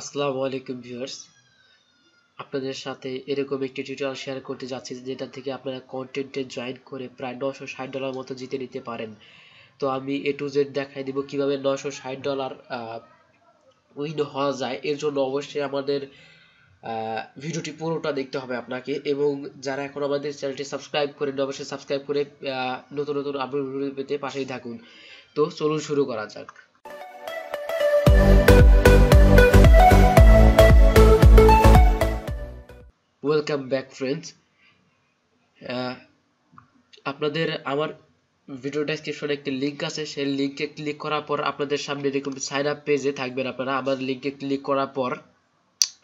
আসসালামু আলাইকুম ভিউয়ার্স আপনাদের সাথে এরকম একটি টিউটোরিয়াল শেয়ার করতে যাচ্ছি যেটা থেকে আপনারা কন্টেন্টে জয়েন করে প্রায় নশো ষাট ডলার মতো জিতে নিতে পারেন তো আমি এ টু জেড দেখাই দিব কিভাবে নশো ষাট ডলার উইন হওয়া যায় এর জন্য অবশ্যই আমাদের ভিডিওটি পুরোটা দেখতে হবে আপনাকে এবং যারা এখন আমাদের চ্যানেলটি সাবস্ক্রাইব করেন অবশ্যই সাবস্ক্রাইব করে নতুন নতুন আপডেট পেতে পাশেই থাকুন তো চলুন শুরু করা যাক ওয়েলকাম ব্যাক ফ্রেন্ডস আপনাদের আমার ভিডিও ডেসক্রিপশনে একটি লিঙ্ক আছে সেই লিঙ্কে ক্লিক করার পর আপনাদের সামনে এরকম সাইন আপ পেজে থাকবেন আপনারা আমার লিঙ্কে ক্লিক করার পর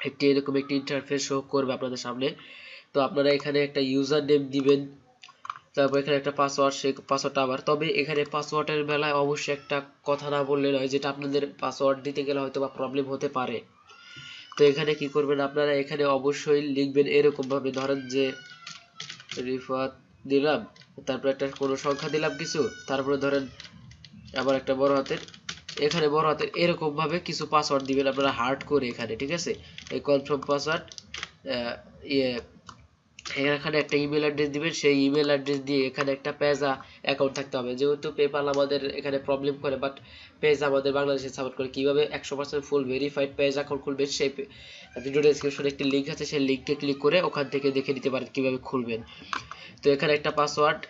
একটি এরকম একটি ইন্টারফেস শো করবে আপনাদের সামনে তো আপনারা এখানে একটা ইউজার নেম দিবেন তারপর এখানে একটা পাসওয়ার্ড সেই পাসওয়ার্ডটা আবার তবে এখানে পাসওয়ার্ডের বেলায় অবশ্যই একটা কথা না বললে নয় যেটা আপনাদের পাসওয়ার্ড দিতে গেলে হয়তো বা প্রবলেম হতে পারে তো এখানে কি করবেন আপনারা এখানে অবশ্যই লিখবেন এরকমভাবে ধরেন যে রিফাত দিলাম তারপর একটা কোনো সংখ্যা দিলাম কিছু তারপরে ধরেন আবার একটা বড় হাতের এখানে বড় হাতের এরকমভাবে কিছু পাসওয়ার্ড দিবেন আপনারা হার্ড করে এখানে ঠিক আছে এই কনফার্ম পাসওয়ার্ড ইয়ে এখানে একটা ইমেল অ্যাড্রেস দিবেন সেই ইমেল অ্যাড্রেস দিয়ে এখানে একটা পেজা অ্যাকাউন্ট থাকতে হবে যেহেতু পেপাল আমাদের এখানে প্রবলেম করে বাট পেজ আমাদের বাংলাদেশে সাপোর্ট করে কীভাবে একশো percent full verified page account খুলবেন সেই ভিডিও ডেসক্রিপশনে একটি লিঙ্ক আছে সেই লিঙ্কে ক্লিক করে ওখান থেকে দেখে নিতে পারেন কীভাবে খুলবেন তো এখানে একটা পাসওয়ার্ড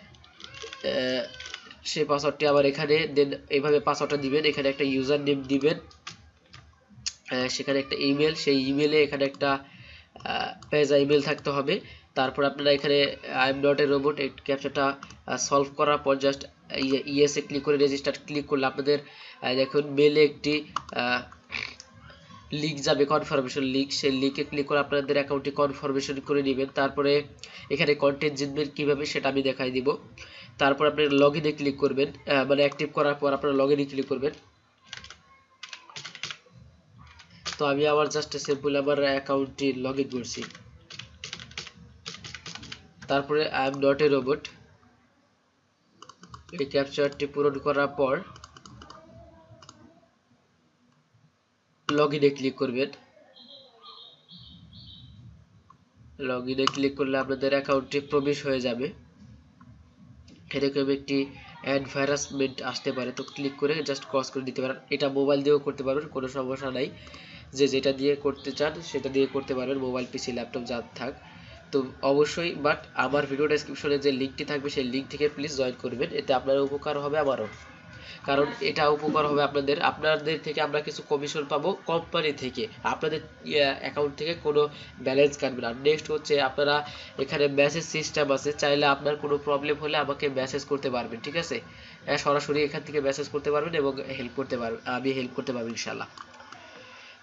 সেই পাসওয়ার্ডটি আবার এখানে দেন এইভাবে পাসওয়ার্ডটা দিবেন এখানে একটা ইউজার নেম দিবেন সেখানে একটা ইমেল সেই ইমেলে এখানে একটা পেজা ইমেল থাকতে হবে তারপর আপনারা এখানে I am not a robot এই ক্যাপচাটা সলভ করার পর জাস্ট ইএসএ ক্লিক করে রেজিস্টার ক্লিক করলে আপনাদের দেখুন মেলে একটি লিঙ্ক যাবে কনফার্মেশন লিঙ্ক সেই লিঙ্কে ক্লিক করে আপনাদের অ্যাকাউন্টটি কনফার্মেশন করে নেবেন তারপরে এখানে কন্টেন্ট জিতবেন কীভাবে সেটা আমি দেখাই দিব তারপর আপনি লগ ইনে ক্লিক করবেন মানে অ্যাক্টিভ করার পর আপনারা লগ ইনে ক্লিক করবেন তো আমি আবার জাস্ট সিম্পল আমার অ্যাকাউন্টটি লগ ইন করছি তারপরে I am not a robot এই ক্যাপচারটি পূরণ করার পর লগ ইনে ক্লিক করবেন লগ ইনে ক্লিক করলে আপনাদের অ্যাকাউন্টটি প্রবেশ হয়ে যাবে এরকম একটি অ্যাড ভাইরাসমেন্ট আসতে পারে তো ক্লিক করে জাস্ট ক্রস করে দিতে পারেন এটা মোবাইল দিয়েও করতে পারবেন কোনো সমস্যা নাই যে যেটা দিয়ে করতে চান সেটা দিয়ে করতে পারবেন মোবাইল পিসি ল্যাপটপ যা থাক তো অবশ্যই বাট আমার ভিডিও ডেসক্রিপশনে যে লিঙ্কটি থাকবে সেই লিঙ্ক থেকে প্লিজ জয়েন করবেন এতে আপনার উপকার হবে আমারও কারণ এটা উপকার হবে আপনাদের আপনাদের থেকে আমরা কিছু কমিশন পাবো কোম্পানি থেকে আপনাদের অ্যাকাউন্ট থেকে কোনো ব্যালেন্স কাটবে না নেক্সট হচ্ছে আপনারা এখানে মেসেজ সিস্টেম আছে চাইলে আপনার কোনো প্রবলেম হলে আমাকে মেসেজ করতে পারবেন ঠিক আছে সরাসরি এখান থেকে মেসেজ করতে পারবেন এবং হেল্প করতে পারবেন আমি হেল্প করতে পারবো ইনশাল্লাহ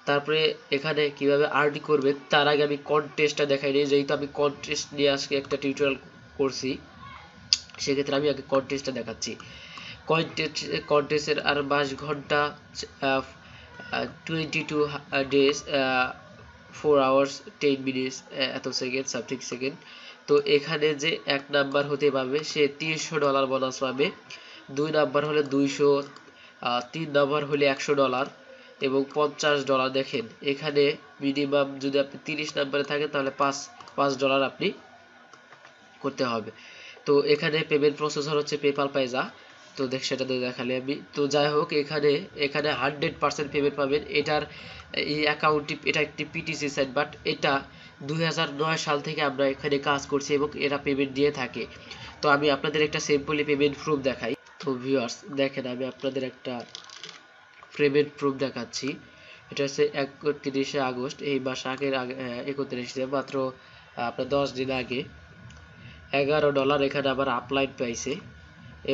তারপরে এখানে কিভাবে আর্নি করবে তার আগে আমি কন্টেস্টটা দেখাই নিই যেহেতু আমি কন্টেস্ট নিয়ে আজকে একটা টিউটোরিয়াল করছি সেক্ষেত্রে আমি আগে কন্টেস্টটা দেখাচ্ছি কন্টেস্ট কন্টেস্টের আর বাইশ ঘন্টা twenty two days four hours ten minutes এত সেকেন্ড সামথিং সেকেন্ড তো এখানে যে এক নাম্বার হতে পারবে সে তিনশো ডলার বোনাস পাবে দুই নাম্বার হলে দুইশো তিন নাম্বার হলে একশো ডলার এবং পঞ্চাশ ডলার দেখেন এখানে মিনিমাম যদি আপনি তিরিশ নাম্বারে থাকেন তাহলে পাঁচ পাঁচ ডলার আপনি করতে হবে তো এখানে পেমেন্ট প্রসেসর হচ্ছে পেপাল পাইজা তো দেখ সেটা দেখালে আমি তো যাই হোক এখানে এখানে হান্ড্রেড পার্সেন্ট পেমেন্ট পাবেন এটার এই অ্যাকাউন্টটি এটা একটি পিটিসি সাইট বাট এটা দুই সাল থেকে আমরা এখানে কাজ করছি এবং এরা পেমেন্ট দিয়ে থাকে তো আমি আপনাদের একটা সিম্পলি পেমেন্ট প্রুফ দেখাই তো ভিউয়ার্স দেখেন আমি আপনাদের একটা প্রেমের প্রুফ দেখাচ্ছি এটা হচ্ছে একত্রিশে আগস্ট এই মাস আগের আগে একত্রিশে মাত্র আপনার দশ দিন আগে এগারো ডলার এখানে আবার আপলাইন পাইছে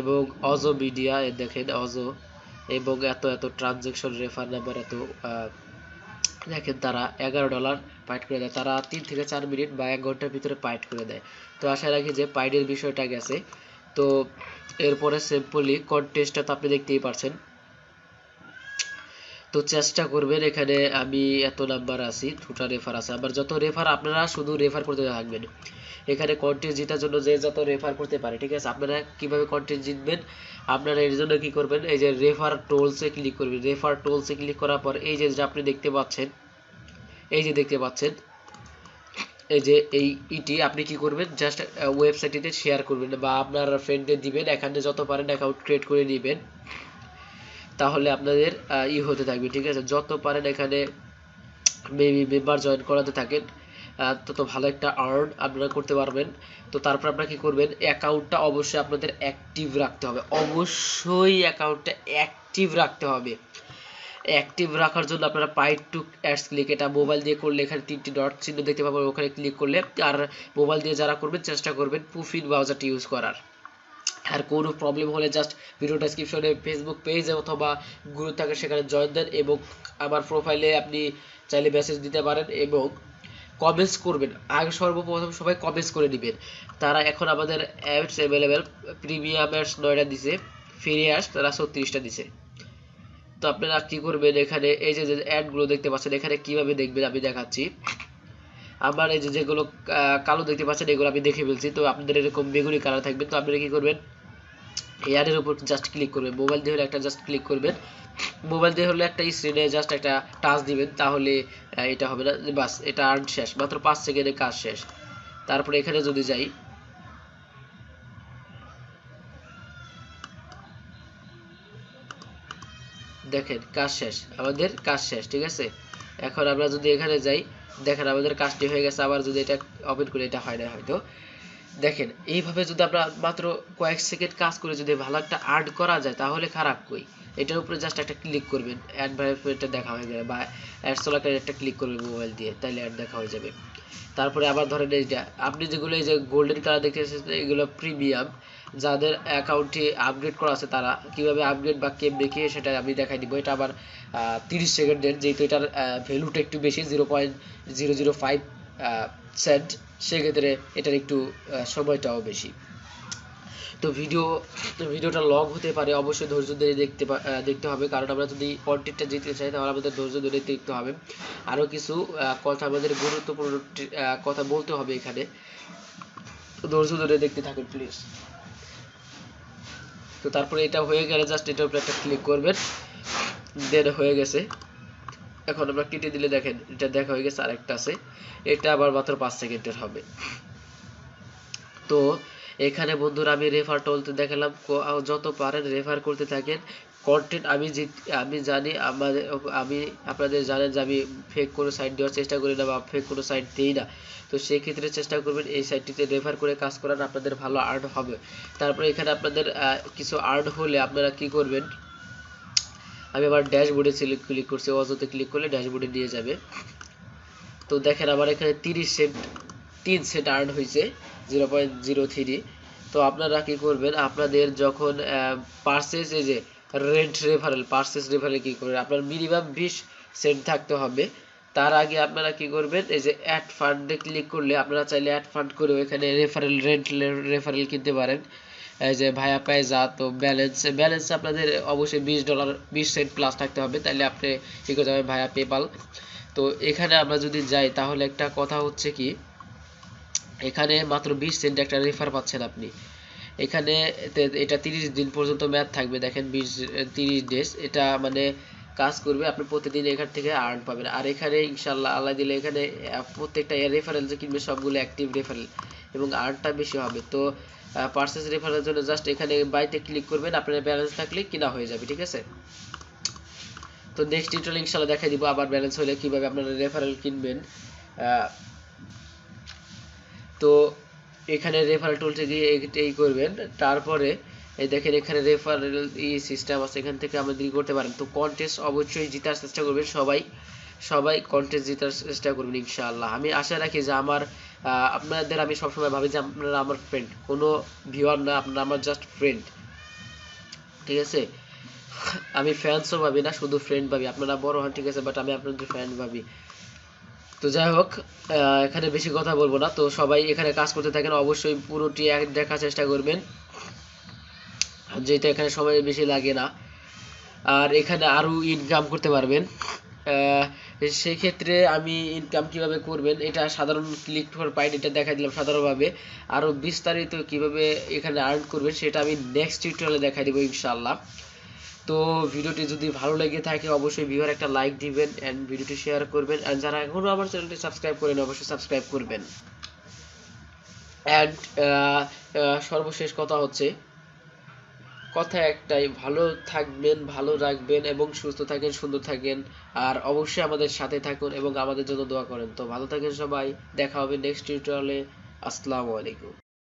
এবং অজো মিডিয়া দেখেন অজো এবং এত এত ট্রানজেকশন রেফার নাম্বার এত দেখেন তারা এগারো ডলার পাইট করে দেয় তারা তিন থেকে চার মিনিট বা এক ঘন্টার ভিতরে পাইট করে দেয় তো আশা রাখি যে পাইডের বিষয়টা গেছে তো এরপরে সিম্পলি কন্টেস্টটা তো আপনি দেখতেই পারছেন তো চেষ্টা করবেন এখানে আমি এত নাম্বার আছি দুটা রেফার আছে আবার যত রেফার আপনারা শুধু রেফার করতে থাকবেন এখানে কন্টেন্ট জেতার জন্য যে যত রেফার করতে পারে ঠিক আছে আপনারা কিভাবে কন্টেন্ট জিতবেন আপনারা এর জন্য কি করবেন এই যে রেফার টোলসে ক্লিক করবেন রেফার টোলসে ক্লিক করার পর এই যে আপনি দেখতে পাচ্ছেন এই যে দেখতে পাচ্ছেন এই যে এই ইটি আপনি কি করবেন জাস্ট ওয়েবসাইটটিতে শেয়ার করবেন বা আপনার ফ্রেন্ডদের দিবেন এখানে যত পারেন অ্যাকাউন্ট ক্রিয়েট করে নেবেন তাহলে আপনাদের ই হতে থাকবে ঠিক আছে যত পারেন এখানে মেবি মেম্বার জয়েন করাতে থাকেন তত ভালো একটা আর্ন আপনারা করতে পারবেন তো তারপর আপনারা কী করবেন অ্যাকাউন্টটা অবশ্যই আপনাদের অ্যাক্টিভ রাখতে হবে অবশ্যই অ্যাকাউন্টটা অ্যাক্টিভ রাখতে হবে অ্যাক্টিভ রাখার জন্য আপনারা পাইট টু অ্যাডস ক্লিক এটা মোবাইল দিয়ে করলে এখানে তিনটি ডট চিহ্ন দেখতে পাবেন ওখানে ক্লিক করলে আর মোবাইল দিয়ে যারা করবেন চেষ্টা করবেন পুফিন ব্রাউজারটি ইউজ করার আর কোনো প্রবলেম হলে জাস্ট ভিডিও ডেসক্রিপশনে ফেসবুক পেজ অথবা গ্রুপ থাকে সেখানে জয়েন দেন এবং আমার প্রোফাইলে আপনি চাইলে মেসেজ দিতে পারেন এবং কমেন্টস করবেন আগে সর্বপ্রথম সবাই কমেন্টস করে নেবেন তারা এখন আমাদের অ্যাডস অ্যাভেলেবেল প্রিমিয়াম অ্যাডস নয়টা দিছে ফিরে আস তারা ছত্রিশটা দিছে তো আপনারা কী করবেন এখানে এই যে অ্যাডগুলো দেখতে পাচ্ছেন এখানে কীভাবে দেখবেন আমি দেখাচ্ছি আমার এই যে যেগুলো কালো দেখতে পাচ্ছেন এগুলো আমি দেখে ফেলছি তো আপনাদের এরকম বেগুনি কালার থাকবে তো আপনারা কী করবেন এই অ্যাডের উপর জাস্ট ক্লিক করবেন মোবাইল দিয়ে হলে একটা জাস্ট ক্লিক করবেন মোবাইল দিয়ে হলে একটা স্ক্রিনে জাস্ট একটা টাচ দিবেন তাহলে এটা হবে না বাস এটা আর্ন শেষ মাত্র পাঁচ সেকেন্ডে কাজ শেষ তারপরে এখানে যদি যাই দেখেন কাজ শেষ আমাদের কাজ শেষ ঠিক আছে এখন আমরা যদি এখানে যাই দেখেন আমাদের কাজটি হয়ে গেছে আবার যদি এটা ওপেন করি এটা হয় না হয়তো দেখেন এইভাবে যদি আমরা মাত্র কয়েক সেকেন্ড কাজ করে যদি ভালো একটা আর্ট করা যায় তাহলে খারাপ কই এটার উপরে জাস্ট একটা ক্লিক করবেন অ্যাডভার্টাইজমেন্টটা দেখা হয়ে যাবে বা অ্যাড চলাকালে একটা ক্লিক করবেন মোবাইল দিয়ে তাহলে অ্যাড দেখা হয়ে যাবে তারপরে আবার ধরেন এইটা আপনি যেগুলো এই যে গোল্ডেন কালার দেখতেছেন এগুলো প্রিমিয়াম যাদের অ্যাকাউন্টটি আপগ্রেড করা আছে তারা কিভাবে আপগ্রেড বা কেম দেখিয়ে সেটা আমি দেখাই দিব এটা আবার তিরিশ সেকেন্ডের যেহেতু এটার ভ্যালুটা একটু বেশি zero point zero zero five স্যাড সেক্ষেত্রে এটার একটু সময়টাও বেশি তো ভিডিও ভিডিওটা লং হতে পারে অবশ্যই ধৈর্য ধরে দেখতে দেখতে হবে কারণ আমরা যদি কন্টেন্টটা জিততে চাই তাহলে আমাদের ধৈর্য ধরে দেখতে হবে আরও কিছু কথা আমাদের গুরুত্বপূর্ণ কথা বলতে হবে এখানে ধৈর্য ধরে দেখতে থাকুন প্লিজ তো তারপরে এটা হয়ে গেলে জাস্ট এটার উপরে একটা ক্লিক করবেন দেন হয়ে গেছে এখন আমরা কেটে দিলে দেখেন এটা দেখা হয়ে গেছে আরেকটা আছে এটা আবার মাত্র পাঁচ সেকেন্ডের হবে তো এখানে বন্ধুরা আমি রেফার টলতে দেখালাম যত পারেন রেফার করতে থাকেন কন্টেন্ট আমি আমি জানি আমাদের আমি আপনাদের জানেন যে আমি ফেক কোনো সাইট দেওয়ার চেষ্টা করি না বা ফেক কোনো সাইট দিই না তো সেই ক্ষেত্রে চেষ্টা করবেন এই সাইটটিতে রেফার করে কাজ করান আপনাদের ভালো আর্ট হবে তারপরে এখানে আপনাদের কিছু আর্ট হলে আপনারা কি করবেন আমি আবার ড্যাশবোর্ডে সিলেক্ট ক্লিক করছি অযথা ক্লিক করলে ড্যাশবোর্ডে নিয়ে যাবে তো দেখেন আমার এখানে তিরিশ সেট তিন সেট আর্ট হয়েছে জিরো পয়েন্ট জিরো থ্রি তো আপনারা কী করবেন আপনাদের যখন পার্সেস এই যে রেন্ট রেফারেল পার্সেস রেফারেল কী করবেন আপনার মিনিমাম বিশ সেন্ট থাকতে হবে তার আগে আপনারা কি করবেন এই যে অ্যাড ফান্ডে ক্লিক করলে আপনারা চাইলে অ্যাড ফান্ড করেও এখানে রেফারেল রেন্ট রেফারেল কিনতে পারেন এই যে ভাইয়া পায় যা তো ব্যালেন্স ব্যালেন্স আপনাদের অবশ্যই বিশ ডলার বিশ সেন্ট প্লাস থাকতে হবে তাহলে আপনি ঠিক করতে হবে ভাইয়া পেপাল তো এখানে আমরা যদি যাই তাহলে একটা কথা হচ্ছে কি এখানে মাত্র বিশ সেন্ট একটা রেফার পাচ্ছেন আপনি এখানে এটা তিরিশ দিন পর্যন্ত ম্যাথ থাকবে দেখেন বিশ তিরিশ ডেজ এটা মানে কাজ করবে আপনি প্রতিদিন এখান থেকে আর্ন পাবেন আর এখানে ইনশাল্লাহ আল্লাহ দিলে এখানে প্রত্যেকটা রেফারেল যে কিনবে সবগুলো অ্যাক্টিভ রেফারেল এবং আর্নটা বেশি হবে তো পার্সেস রেফারের জন্য জাস্ট এখানে বাইতে ক্লিক করবেন আপনার ব্যালেন্স থাকলে কিনা হয়ে যাবে ঠিক আছে তো নেক্সট টিউটোরিয়াল ইনশাআল্লাহ দেখাই দিব আবার ব্যালেন্স হলে কিভাবে আপনারা রেফারেল কিনবেন তো এখানে রেফারেল টুলটি গিয়ে এই করবেন তারপরে এই দেখেন এখানে রেফারেল ই সিস্টেম আছে এখান থেকে আপনি করতে পারেন তো কন্টেস্ট অবশ্যই জেতার চেষ্টা করবেন সবাই সবাই কন্টেস্ট জেতার চেষ্টা করবেন ইনশাআল্লাহ আমি আশা রাখি যে আমার আপনাদের আমি সবসময় ভাবি যে আপনারা আমার ফ্রেন্ড কোনো ভিউয়ার না আপনারা আমার জাস্ট ফ্রেন্ড ঠিক আছে আমি ফ্যান্সও ভাবি না শুধু ফ্রেন্ড ভাবি আপনারা বড় হন ঠিক আছে বাট আমি আপনাদের ফ্রেন্ড ভাবি তো যাই হোক এখানে বেশি কথা বলবো না তো সবাই এখানে কাজ করতে থাকেন অবশ্যই পুরোটি এক দেখার চেষ্টা করবেন যেটা এখানে সময় বেশি লাগে না আর এখানে আরও ইনকাম করতে পারবেন আহ সেক্ষেত্রে আমি ইনকাম কিভাবে করবেন এটা সাধারণ ক্লিক ফর পাইট এটা দেখা দিলাম সাধারণভাবে আরও বিস্তারিত কিভাবে এখানে আর্ন করবেন সেটা আমি নেক্সট টিউটোরিয়ালে দেখা দেবো ইনশাল্লাহ তো ভিডিওটি যদি ভালো লেগে থাকে অবশ্যই ভিউয়ার একটা লাইক দিবেন অ্যান্ড ভিডিওটি শেয়ার করবেন অ্যান্ড যারা এখনও আমার চ্যানেলটি সাবস্ক্রাইব করেন অবশ্যই সাবস্ক্রাইব করবেন অ্যান্ড সর্বশেষ কথা হচ্ছে কথা একটাই ভালো থাকবেন ভালো রাখবেন এবং সুস্থ থাকেন সুন্দর থাকেন আর অবশ্যই আমাদের সাথে থাকুন এবং আমাদের জন্য দোয়া করেন তো ভালো থাকেন সবাই দেখা হবে নেক্সট টিউটোরিয়ালে আসসালামু আলাইকুম